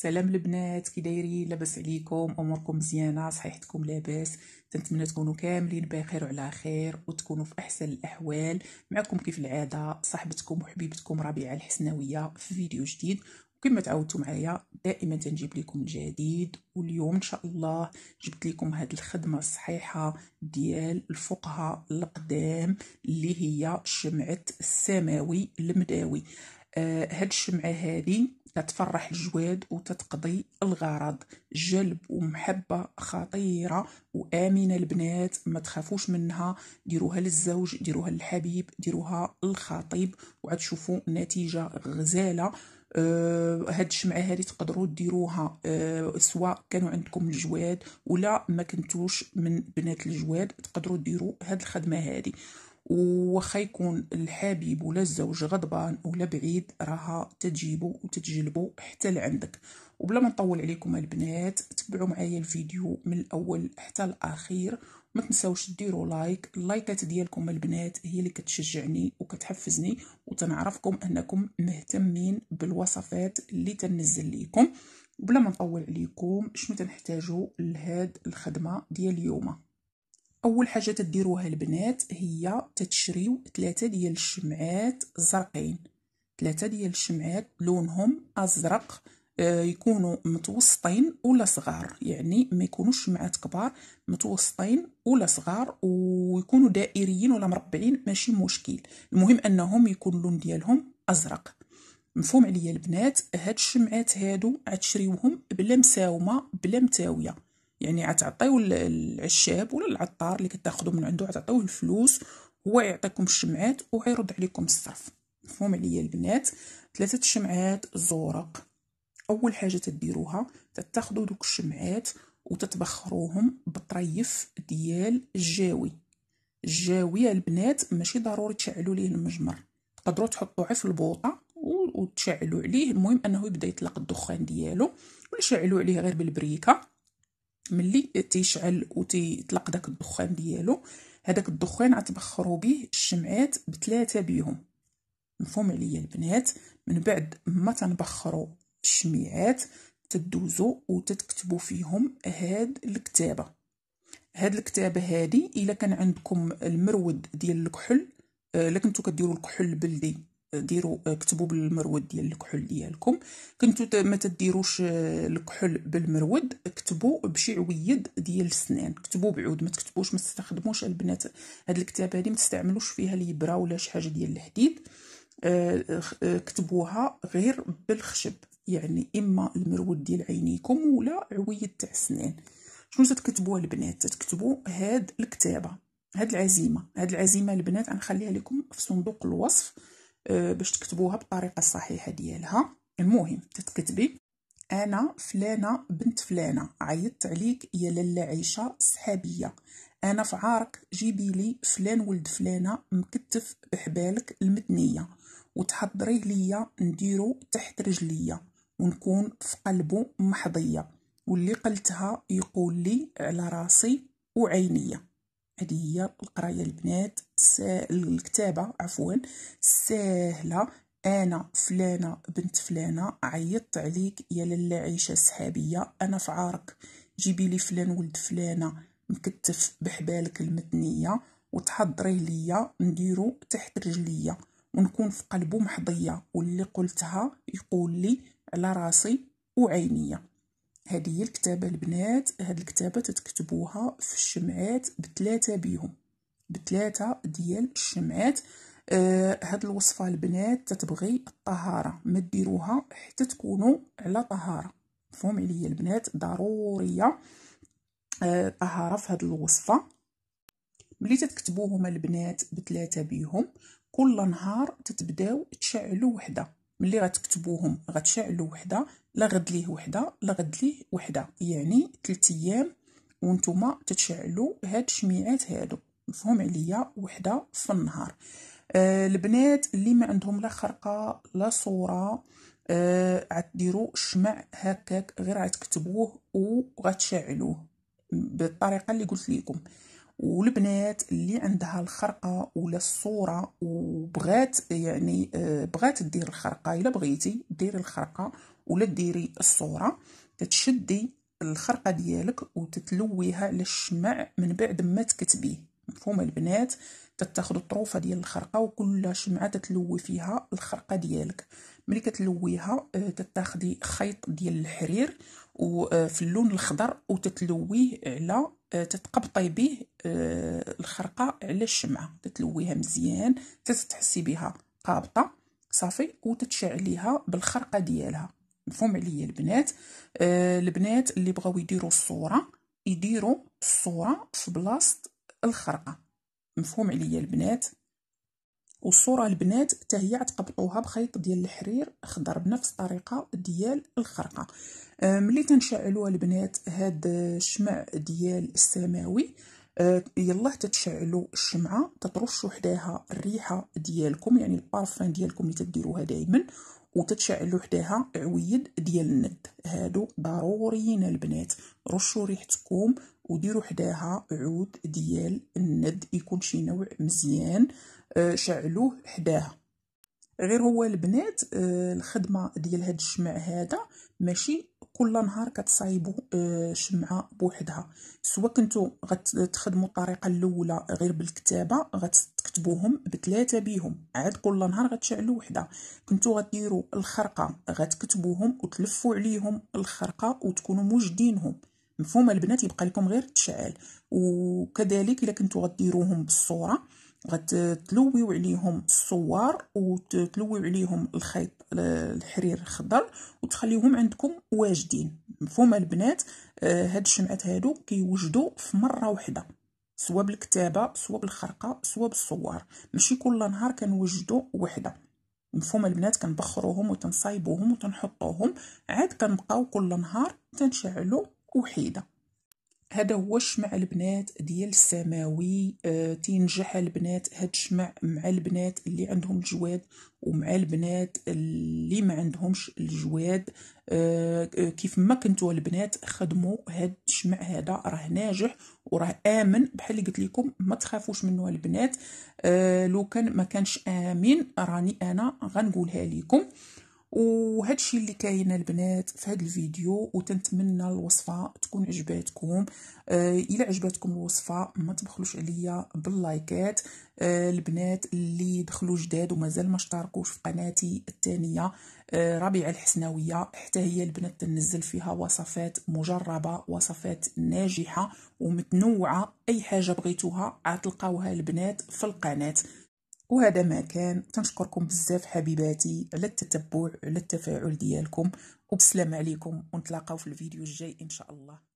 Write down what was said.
سلام البنات كي دايرين لاباس عليكم اموركم مزيانه صحيحتكم لاباس تنتمنى تكونوا كاملين بخير وعلى خير وتكونوا في احسن الاحوال معكم كيف العاده صاحبتكم وحبيبتكم ربيعه الحسناويه في فيديو جديد وكما تعودتوا معايا دائما تنجيب لكم الجديد واليوم ان شاء الله جبت لكم هذه الخدمه الصحيحه ديال الفقهاء القدام اللي هي شمعه السماوي المداوي آه، هاد الشمعه هذه تتفرح الجواد وتتقضي الغرض جلب ومحبة خطيرة وآمنة البنات ما تخافوش منها ديروها للزوج ديروها للحبيب ديروها للخطيب وغتشوفوا نتيجة غزالة آه هاد الشمعة هادي تقدروا ديروها آه سواء كانوا عندكم الجواد ولا ما كنتوش من بنات الجواد تقدروا ديروا هاد الخدمة هذه وخا يكون الحبيب ولا الزوج غضبان ولا بعيد راها تجيبو وتتجلبو حتى لعندك وبلا ما نطول عليكم البنات تبعوا معايا الفيديو من الاول حتى الاخير ما تنساوش ديروا لايك اللايكات ديالكم البنات هي اللي كتشجعني وكتحفزني وتنعرفكم انكم مهتمين بالوصفات اللي تنزل ليكم بلا ما نطول عليكم شنو تنحتاجو لهاد الخدمه ديال اليوم اول حاجه تديروها البنات هي تتشريو ثلاثه ديال الشمعات زرقين ثلاثه ديال الشمعات لونهم ازرق آه، يكونوا متوسطين ولا صغار يعني ما يكونوش شمعات كبار متوسطين ولا صغار ويكونوا دائريين ولا مربعين ماشي مشكل المهم انهم يكون اللون ديالهم ازرق مفهوم عليا البنات هاد الشمعات هادو عتشريوهم بلا مساومه بلا متاويه يعني عتعطيو العشاب ولا العطار اللي كتاخذوا من عنده عتعطيوه الفلوس هو يعطيكم الشمعات وغيرد عليكم الصرف مفهوم عليا البنات ثلاثه الشمعات زورق اول حاجه تديروها تتاخذوا دوك الشمعات وتتبخروهم بطريف ديال الجاوي الجاوي البنات ماشي ضروري تشعلوا ليه المجمر تقدروا تحطوا في البوطه وتشعلوا عليه المهم انه يبدا يطلق الدخان ديالو ولا شعلوا عليه غير بالبريكه ملي تيشعل وتيطلق داك الدخان ديالو هذاك الدخان غتبخرو به الشمعات بثلاثه بيهم مفهوم عليا البنات من بعد ما تنبخروا الشميعات تدوزوا وتتكتبوا فيهم هاد الكتابه هاد الكتابه هادي الا كان عندكم المرود ديال الكحل آه، الا كنتو كديروا الكحل البلدي ديروا آه، كتبوا بالمرود ديال الكحول ديالكم كنتو ما تديروش آه، الكحول بالمرود كتبوا بشي عويد ديال السنان كتبوا بعود ما تكتبوش ما تستخدموش البنات هاد الكتابه هادي ما تستعملوش فيها الابره ولا شي حاجه ديال الحديد آه، كتبوها غير بالخشب يعني اما المرود ديال عينيكم ولا عويد تاع السنان شنو تكتبوا البنات تكتبوا هاد الكتابه هاد العزيمه هاد العزيمه البنات غنخليها لكم في صندوق الوصف آه، باش تكتبوها بالطريقه الصحيحه ديالها المهم تتكتبي انا فلانه بنت فلانه عيطت عليك يا لاله عيشه صحابيه انا في عارك جيبي لي فلان ولد فلانه مكتف بحبالك المتنيه وتحضري ليا نديرو تحت رجليا ونكون في قلبه محضيه واللي قلتها يقول لي على راسي وعينيه هذه هي القرايه البنات الكتابه عفوا سهله انا فلانه بنت فلانه عيطت عليك يا لاله عيشه سحابيه انا في عارك جيبي لي فلان ولد فلانه مكتف بحبالك المتنيه وتحضري ليا نديرو تحت رجليا ونكون في قلبه محضيه واللي قلتها يقول لي على راسي وعينيه هذه هي الكتابه البنات هاد الكتابه تتكتبوها في الشمعات بثلاثه بيهم بثلاثه ديال الشمعات آه هاد الوصفه البنات تتبغي الطهاره ما ديروها حتى تكونوا على طهاره مفهوم عليا البنات ضروريه آه طهاره في هاد الوصفه ملي تتكتبوهم البنات بثلاثه بيهم كل نهار تتبداو تشعلوا وحده ملي غتكتبوهم غتشعلوا وحده لا غد ليه وحده لا غد ليه وحده يعني 3 ايام وانتم تتشعلوا هاد الشميعات هادو مفهوم عليا وحده في النهار آه البنات اللي ما عندهم لا خرقه لا صوره آه غديروا الشمع هكاك غير غتكتبوه وغتشعلوه بالطريقه اللي قلت لكم والبنات اللي عندها الخرقه ولا الصوره وبغات يعني آه، بغات دير الخرقه الا بغيتي ديري الخرقه ولا ديري الصوره كتشدي الخرقه ديالك وتتلويها للشمع من بعد ما تكتبيه مفهوم البنات تتاخذ الطروفه ديال الخرقه وكل شمعه تتلوي فيها الخرقه ديالك ملي كتلويها آه، تتاخدي خيط ديال الحرير وفي اللون الخضر وتتلويه على آه، تتقبطي به آه، الخرقه على الشمعه تتلويها مزيان تتحسي بها قابطه صافي وتتشعليها بالخرقه ديالها مفهوم عليا البنات آه، البنات اللي بغاو يديروا الصوره يديروا الصوره في بلاصه الخرقه مفهوم عليا البنات والصوره البنات حتى هي غتقبطوها بخيط ديال الحرير اخضر بنفس الطريقه ديال الخرقه ملي تنشعلوها البنات هاد الشمع ديال السماوي أه، يلا تشعلوا الشمعه تطرشوا حداها الريحه ديالكم يعني البارفان ديالكم اللي تديروها دائما وتتشعل وحدها عويد ديال الند هادو ضروريين البنات رشوا ريحتكم وديروا حداها عود ديال الند يكون شي نوع مزيان آه، شعلوه حداها غير هو البنات آه، الخدمه ديال هاد الشمع هذا ماشي كل نهار كتصايبوا آه، شمعه بوحدها سواء كنتو غتخدموا الطريقه الاولى غير بالكتابه غتكتبوهم بثلاثه بيهم عاد كل نهار غتشعلوا وحده كنتو غديروا الخرقه غتكتبوهم وتلفوا عليهم الخرقه وتكونوا موجدينهم مفهوم البنات يبقى لكم غير تشعل وكذلك الا كنتو غديروهم بالصوره غتلويو عليهم الصوار وتلويو عليهم الخيط الحرير الخضر وتخليوهم عندكم واجدين مفهوم البنات آه، هاد الشمعات هادو كيوجدوا في مره واحده سواء بالكتابه سواء بالخرقه سواء بالصوار ماشي كل نهار كنوجدوا وحده مفهوم البنات كنبخروهم وتنصايبوهم وتنحطوهم عاد كنبقاو كل نهار تنشعلو وحيده هذا هو الشمع البنات ديال السماوي أه تينجح البنات هاد الشمع مع البنات اللي عندهم الجواد ومع البنات اللي ما عندهمش الجواد أه, آه، كيف ما كنتوا البنات خدموا هاد الشمع هذا راه ناجح وراه امن بحال اللي قلت لكم ما تخافوش منه البنات أه لو كان ما كانش امن راني انا غنقولها لكم وهذا الشيء اللي كاين البنات في هذا الفيديو وتنتمنى الوصفه تكون عجباتكم آه الا عجباتكم الوصفه ما تبخلوش عليا باللايكات آه البنات اللي دخلوا جداد ومازال ما اشتركوش في قناتي الثانيه آه ربيعه الحسناويه حتى هي البنات تنزل فيها وصفات مجربه وصفات ناجحه ومتنوعه اي حاجه بغيتوها عتلقاوها البنات في القناه وهذا ما كان تنشكركم بزاف حبيباتي على التتبع على التفاعل ديالكم وبسلام عليكم ونتلاقاو في الفيديو الجاي ان شاء الله